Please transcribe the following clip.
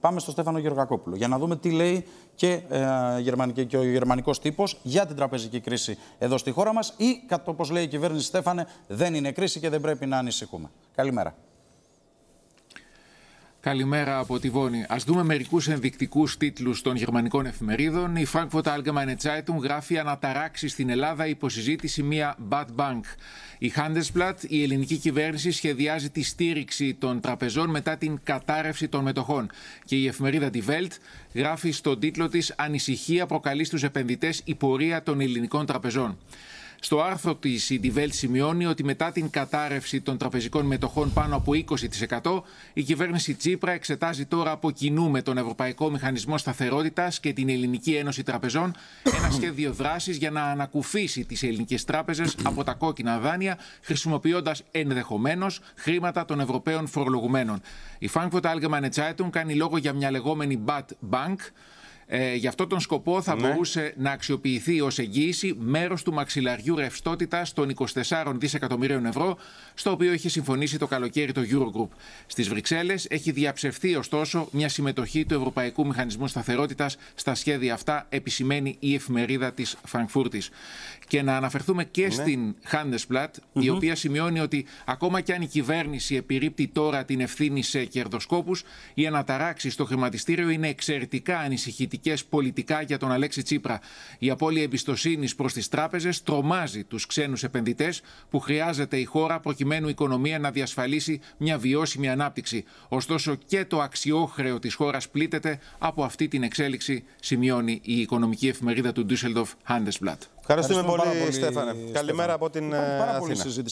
Πάμε στο Στέφανο Γεωργακόπουλο για να δούμε τι λέει και, ε, και ο γερμανικός τύπος για την τραπεζική κρίση εδώ στη χώρα μας ή, όπως λέει η κυβέρνηση Στέφανε, δεν είναι κρίση και δεν πρέπει να ανησυχούμε. Καλημέρα. Καλημέρα από τη Βόνη. Ας δούμε μερικούς ενδεικτικούς τίτλους των γερμανικών εφημερίδων. Η Frankfurt Allgemeine Zeitung γράφει Αναταράξει στην Ελλάδα υποσυζήτηση μία bad bank. Η Handelsblatt, η ελληνική κυβέρνηση σχεδιάζει τη στήριξη των τραπεζών μετά την κατάρρευση των μετοχών. Και η εφημερίδα Die Welt γράφει στον τίτλο της Ανησυχία προκαλεί στους επενδυτές η πορεία των ελληνικών τραπεζών. Στο άρθρο της, η Ντιβέλ σημειώνει ότι μετά την κατάρρευση των τραπεζικών μετοχών πάνω από 20%, η κυβέρνηση Τσίπρα εξετάζει τώρα από κοινού με τον Ευρωπαϊκό Μηχανισμό Σταθερότητας και την Ελληνική Ένωση Τραπεζών ένα σχέδιο δράσης για να ανακουφίσει τις ελληνικές τράπεζες από τα κόκκινα δάνεια, χρησιμοποιώντας ενδεχομένως χρήματα των Ευρωπαίων φορολογουμένων. Η Frankfurt Allgemeine Zeitung κάνει λόγο για μια λεγόμενη Bad Bank, ε, γι' αυτό τον σκοπό θα ναι. μπορούσε να αξιοποιηθεί ως εγγύηση μέρος του μαξιλαριού ρευστότητα των 24 δισεκατομμυρίων ευρώ, στο οποίο είχε συμφωνήσει το καλοκαίρι το Eurogroup. Στις Βρυξέλλες έχει διαψευθεί ωστόσο μια συμμετοχή του Ευρωπαϊκού Μηχανισμού Σταθερότητας στα σχέδια αυτά, επισημαίνει η εφημερίδα της Φραγκφούρτης. Και να αναφερθούμε και ναι. στην Handelsblatt, mm η οποία σημειώνει ότι ακόμα και αν η κυβέρνηση επιρρύπτει τώρα την ευθύνη σε κερδοσκόπους, οι αναταράξεις στο χρηματιστήριο είναι εξαιρετικά ανησυχητικές πολιτικά για τον Αλέξη Τσίπρα. Η απώλεια εμπιστοσύνης προς τις τράπεζες τρομάζει τους ξένους επενδυτές που χρειάζεται η χώρα προκειμένου η οικονομία να διασφαλίσει μια βιώσιμη ανάπτυξη. Ωστόσο και το αξιόχρεο της χώρας πλήττεται από αυτή την εξέλιξη, σημειώνει η οικονομική εφημερίδα του Düsseldorf Handelsblatt. Ευχαριστούμε, πολύ, Στέφανε. Καλημέρα από την ε, Αθήνα.